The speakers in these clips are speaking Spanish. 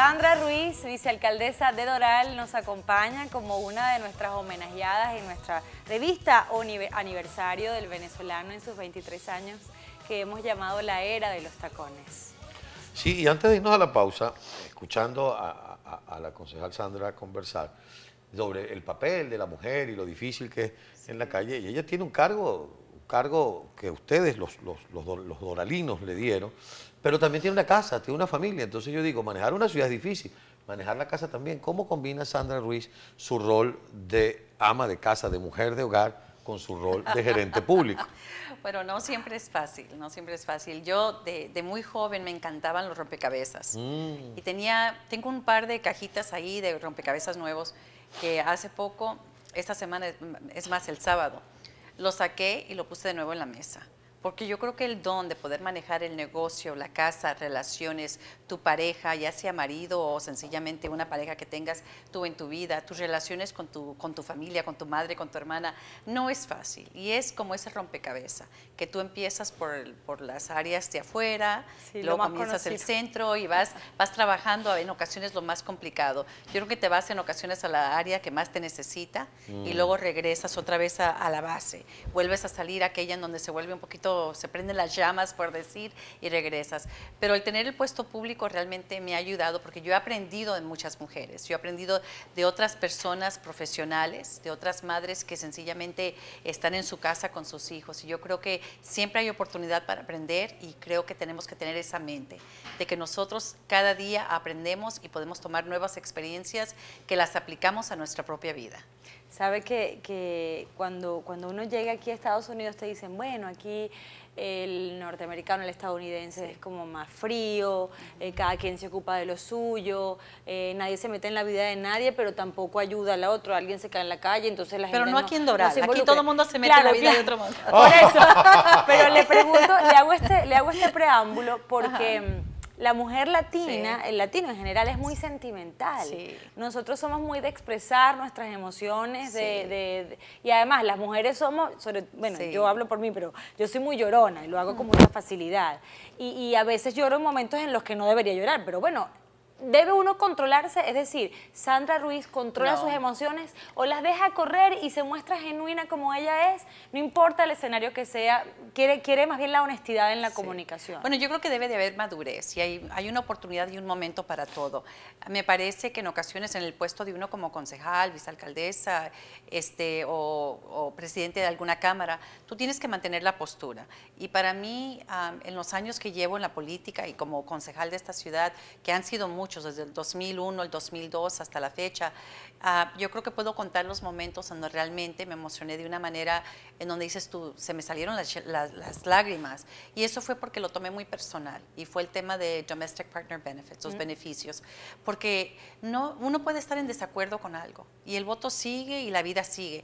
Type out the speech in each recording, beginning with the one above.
Sandra Ruiz, vicealcaldesa de Doral, nos acompaña como una de nuestras homenajeadas en nuestra revista Aniversario del Venezolano en sus 23 años, que hemos llamado la era de los tacones. Sí, y antes de irnos a la pausa, escuchando a, la concejal Sandra conversar sobre el papel de la mujer y lo difícil que es en la calle, y ella tiene un cargo, un cargo que ustedes, los doralinos, le dieron, pero también tiene una casa, tiene una familia. Entonces yo digo, manejar una ciudad es difícil, manejar la casa también. ¿Cómo combina Sandra Ruiz su rol de ama de casa, de mujer de hogar, con su rol de gerente público? Bueno, no siempre es fácil, no siempre es fácil. Yo de, muy joven me encantaban los rompecabezas. Mm. Y tenía, tengo un par de cajitas ahí de rompecabezas nuevos que hace poco, esta semana, es más, el sábado, lo saqué y lo puse de nuevo en la mesa. Porque yo creo que el don de poder manejar el negocio, la casa, relaciones, tu pareja, ya sea marido o sencillamente una pareja que tengas tú en tu vida, tus relaciones con tu, con tu familia, con tu madre, con tu hermana, no es fácil. Y es como ese rompecabezas, que tú empiezas por, las áreas de afuera, luego comienzas el centro y vas, vas trabajando en ocasiones lo más complicado. Yo creo que te vas en ocasiones a la área que más te necesita y mm. luego regresas otra vez a, a la base. Vuelves a salir aquella en donde se vuelve un poquito se prenden las llamas, por decir, y regresas. Pero el tener el puesto público realmente me ha ayudado porque yo he aprendido de muchas mujeres, yo he aprendido de otras personas profesionales, de otras madres que sencillamente están en su casa con sus hijos. Y yo creo que siempre hay oportunidad para aprender y creo que tenemos que tener esa mente de que nosotros cada día aprendemos y podemos tomar nuevas experiencias que las aplicamos a nuestra propia vida. Sabe que, cuando, cuando uno llega aquí a Estados Unidos te dicen, bueno, aquí el norteamericano, el estadounidense es como más frío, eh, cada quien se ocupa de lo suyo, eh, nadie se mete en la vida de nadie, pero tampoco ayuda a la otro, alguien se cae en la calle, entonces la pero gente no, no aquí en aquí todo el mundo se mete en la vida de otro mundo. Por eso, pero le pregunto, le hago este, este preámbulo porque la mujer latina, el latino en general, es muy sentimental. Nosotros somos muy de expresar nuestras emociones, de, y además las mujeres somos, bueno, yo hablo por mí, pero yo soy muy llorona y lo hago con mucha facilidad. Y, y a veces lloro en momentos en los que no debería llorar, pero bueno, debe uno controlarse, es decir, Sandra Ruiz controla sus emociones o las deja correr y se muestra genuina como ella es, no importa el escenario que sea, quiere, quiere más bien la honestidad en la comunicación. Bueno, yo creo que debe de haber madurez y hay, una oportunidad y un momento para todo. Me parece que en ocasiones en el puesto de uno como concejal, vicealcaldesa este, o, presidente de alguna cámara, tú tienes que mantener la postura. Y para mí, en los años que llevo en la política y como concejal de esta ciudad, que han sido muchos, desde el 2001, el 2002 hasta la fecha. Ah, yo creo que puedo contar los momentos cuando realmente me emocioné de una manera en donde dices tú, se me salieron las, lágrimas. Y eso fue porque lo tomé muy personal y fue el tema de Domestic Partner Benefits, los beneficios. Porque no, uno puede estar en desacuerdo con algo y el voto sigue y la vida sigue.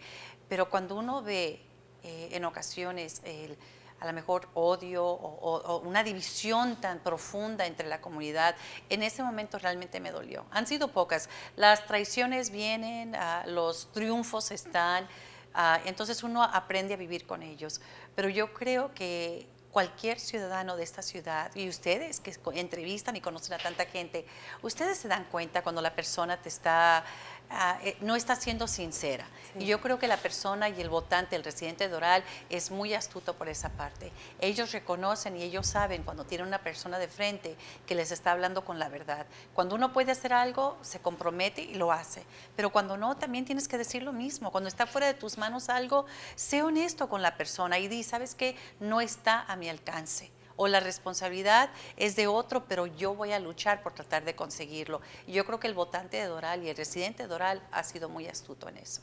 Pero cuando uno ve eh, en ocasiones el a lo mejor odio o, una división tan profunda entre la comunidad, en ese momento realmente me dolió. Han sido pocas. Las traiciones vienen, ah, los triunfos están, ah, entonces uno aprende a vivir con ellos. Pero yo creo que cualquier ciudadano de esta ciudad y ustedes que entrevistan y conocen a tanta gente, ustedes se dan cuenta cuando la persona te está Ah, eh, no está siendo sincera. Y yo creo que la persona y el votante, el residente Doral, es muy astuto por esa parte. Ellos reconocen y ellos saben cuando tiene una persona de frente que les está hablando con la verdad. Cuando uno puede hacer algo, se compromete y lo hace. Pero cuando no, también tienes que decir lo mismo. Cuando está fuera de tus manos algo, sé honesto con la persona y di, ¿sabes que No está a mi alcance o la responsabilidad es de otro, pero yo voy a luchar por tratar de conseguirlo. yo creo que el votante de Doral y el residente de Doral ha sido muy astuto en eso.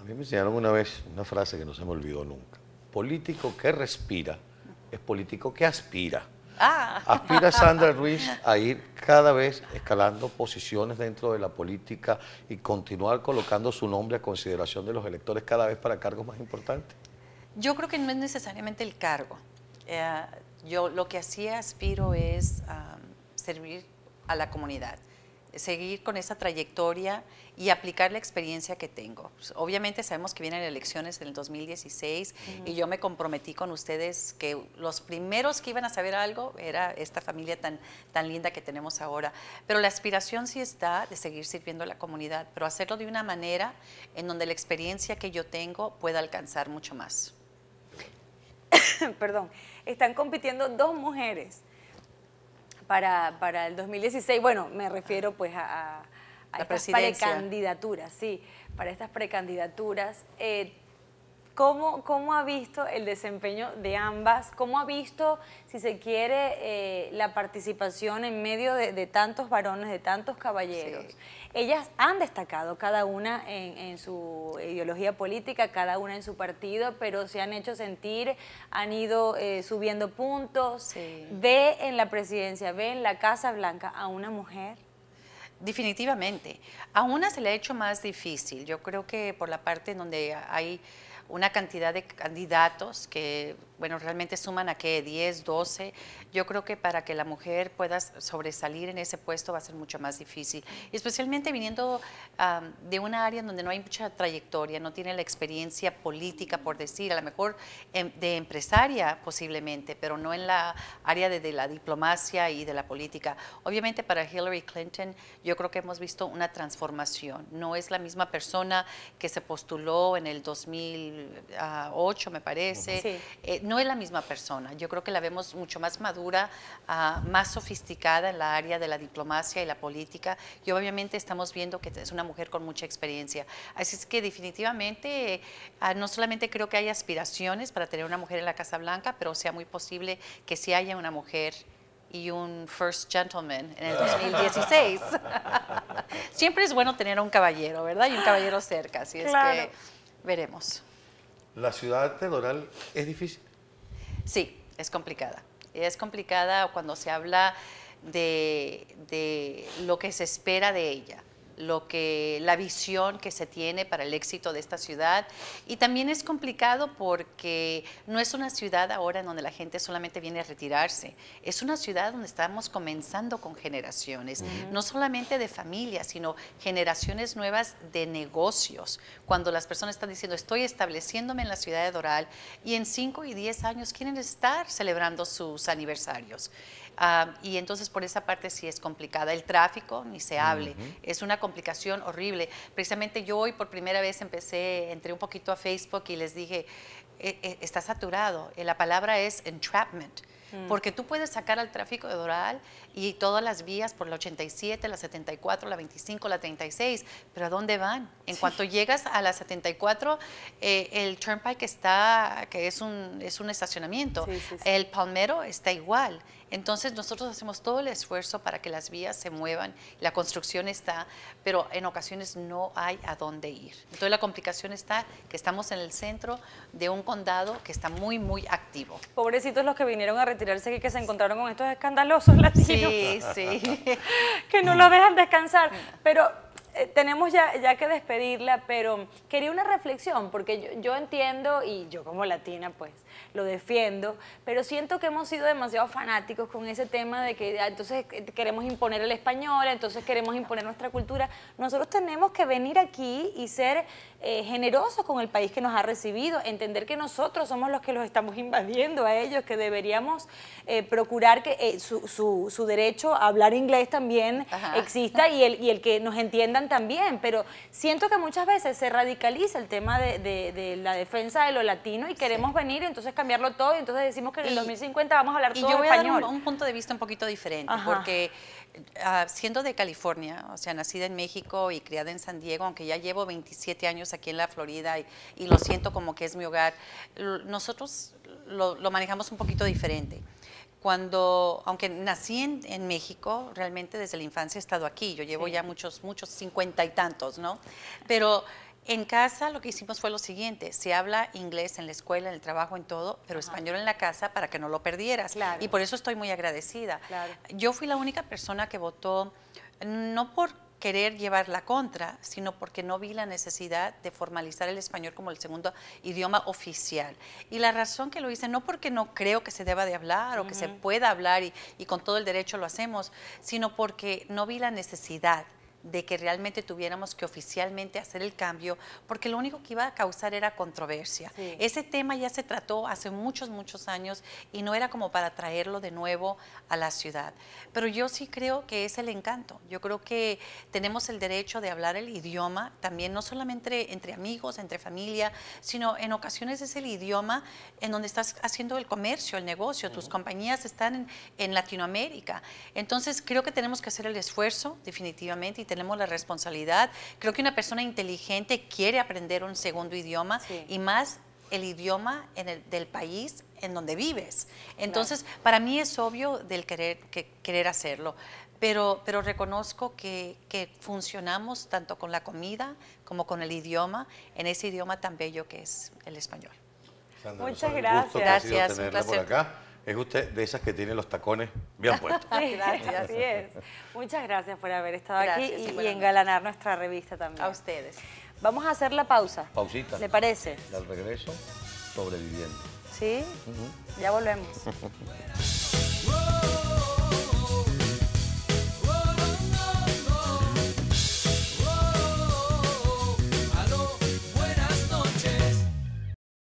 A mí me enseñaron una vez una frase que no se me olvidó nunca. Político que respira es político que aspira. Ah. Aspira Sandra Ruiz a ir cada vez escalando posiciones dentro de la política y continuar colocando su nombre a consideración de los electores cada vez para cargos más importantes. Yo creo que no es necesariamente el cargo. Eh, yo lo que así aspiro es servir a la comunidad, seguir con esa trayectoria y aplicar la experiencia que tengo. Pues, obviamente sabemos que vienen elecciones en el 2016 y yo me comprometí con ustedes que los primeros que iban a saber algo era esta familia tan linda que tenemos ahora. Pero la aspiración sí está de seguir sirviendo a la comunidad, pero hacerlo de una manera en donde la experiencia que yo tengo pueda alcanzar mucho más. perdón, están compitiendo dos mujeres para, el 2016. Bueno, me refiero pues a, a, a estas precandidaturas, sí, para estas precandidaturas. Eh, ¿Cómo, ha visto el desempeño de ambas? ¿Cómo ha visto, si se quiere, eh, la participación en medio de, tantos varones, de tantos caballeros? Ellas han destacado cada una en, su ideología política, cada una en su partido, pero se han hecho sentir, han ido eh, subiendo puntos. ¿Ve en la presidencia, ve en la Casa Blanca a una mujer? Definitivamente. A una se le ha hecho más difícil. Yo creo que por la parte en donde hay una cantidad de candidatos que, bueno, realmente suman a qué, 10, 12. Yo creo que para que la mujer pueda sobresalir en ese puesto va a ser mucho más difícil, especialmente viniendo de una área donde no hay mucha trayectoria, no tiene la experiencia política, por decir, a lo mejor em, de empresaria posiblemente, pero no en la área de, de la diplomacia y de la política. Obviamente para Hillary Clinton yo creo que hemos visto una transformación, no es la misma persona que se postuló en el 2000 8 me parece. Eh, no es la misma persona. Yo creo que la vemos mucho más madura, ah, más sofisticada en la área de la diplomacia y la política. Y obviamente estamos viendo que es una mujer con mucha experiencia. Así es que definitivamente, ah, no solamente creo que hay aspiraciones para tener una mujer en la Casa Blanca, pero sea muy posible que sí haya una mujer y un first gentleman en el 2016. Siempre es bueno tener a un caballero, ¿verdad? Y un caballero cerca, así es que veremos. ¿La ciudad de Doral es difícil? Sí, es complicada. Es complicada cuando se habla de, de lo que se espera de ella lo que, la visión que se tiene para el éxito de esta ciudad. Y también es complicado porque no es una ciudad ahora en donde la gente solamente viene a retirarse, es una ciudad donde estamos comenzando con generaciones, no solamente de familias, sino generaciones nuevas de negocios. Cuando las personas están diciendo, estoy estableciéndome en la ciudad de Doral y en 5 y 10 años quieren estar celebrando sus aniversarios. Ah, y entonces por esa parte sí es complicada. El tráfico, ni se hable, es una complicación horrible. Precisamente yo hoy por primera vez empecé, entré un poquito a Facebook y les dije, e, e, está saturado. Eh, la palabra es entrapment, mm. porque tú puedes sacar al tráfico de Doral y todas las vías por la 87, la 74, la 25, la 36, pero ¿a dónde van? En cuanto llegas a la 74, eh, el Turnpike está, que es un, es un estacionamiento, el Palmero está igual. Entonces nosotros hacemos todo el esfuerzo para que las vías se muevan, la construcción está, pero en ocasiones no hay a dónde ir. Entonces la complicación está que estamos en el centro de un condado que está muy, muy activo. Pobrecitos los que vinieron a retirarse y que se encontraron con estos escandalosos latinos. Sí, sí. que no lo dejan descansar. Pero eh, tenemos ya, que despedirla, pero quería una reflexión, porque yo, entiendo, y yo como latina pues lo defiendo, pero siento que hemos sido demasiado fanáticos con ese tema de que ah, entonces eh, queremos imponer el español, entonces queremos imponer nuestra cultura. Nosotros tenemos que venir aquí y ser generoso eh, generosos con el país que nos ha recibido, entender que nosotros somos los que los estamos invadiendo a ellos, que deberíamos eh, procurar que eh, su, derecho a hablar inglés también exista y el, y el que nos entiendan también, pero siento que muchas veces se radicaliza el tema de, la defensa de lo latino y queremos venir y entonces cambiarlo todo y entonces decimos que en el 2050 vamos a hablar y voy español. A dar un, punto de vista un poquito diferente, porque Ah, siendo de California, o sea, nacida en México y criada en San Diego, aunque ya llevo 27 años aquí en la Florida y, lo siento como que es mi hogar, nosotros lo, manejamos un poquito diferente. Cuando, aunque nací en, México, realmente desde la infancia he estado aquí, yo llevo ya muchos, muchos cincuenta y tantos, ¿no? Pero en casa lo que hicimos fue lo siguiente, se habla inglés en la escuela, en el trabajo, en todo, pero español en la casa para que no lo perdieras. Y por eso estoy muy agradecida. Yo fui la única persona que votó, no por querer llevar la contra, sino porque no vi la necesidad de formalizar el español como el segundo idioma oficial. Y la razón que lo hice, no porque no creo que se deba de hablar o que se pueda hablar y, con todo el derecho lo hacemos, sino porque no vi la necesidad de que realmente tuviéramos que oficialmente hacer el cambio, porque lo único que iba a causar era controversia. Ese tema ya se trató hace muchos, muchos años y no era como para traerlo de nuevo a la ciudad. Pero yo sí creo que es el encanto. Yo creo que tenemos el derecho de hablar el idioma, también no solamente entre amigos, entre familia, sino en ocasiones es el idioma en donde estás haciendo el comercio, el negocio, tus compañías están en, Latinoamérica. Entonces creo que tenemos que hacer el esfuerzo definitivamente y tenemos la responsabilidad. Creo que una persona inteligente quiere aprender un segundo idioma y más el idioma en del país en donde vives. Entonces, para mí es obvio del querer, que, querer hacerlo, pero, pero reconozco que, que, funcionamos tanto con la comida como con el idioma, en ese idioma tan bello que es el español. Muchas gracias. gracias, por placer. Por acá. Es usted de esas que tiene los tacones bien puestos. Así es. Muchas gracias por haber estado aquí y, engalanar nuestra revista también. A ustedes. Vamos a hacer la pausa. Pausita. ¿Le parece? Al regreso, sobreviviente. ¿Sí? Ya volvemos.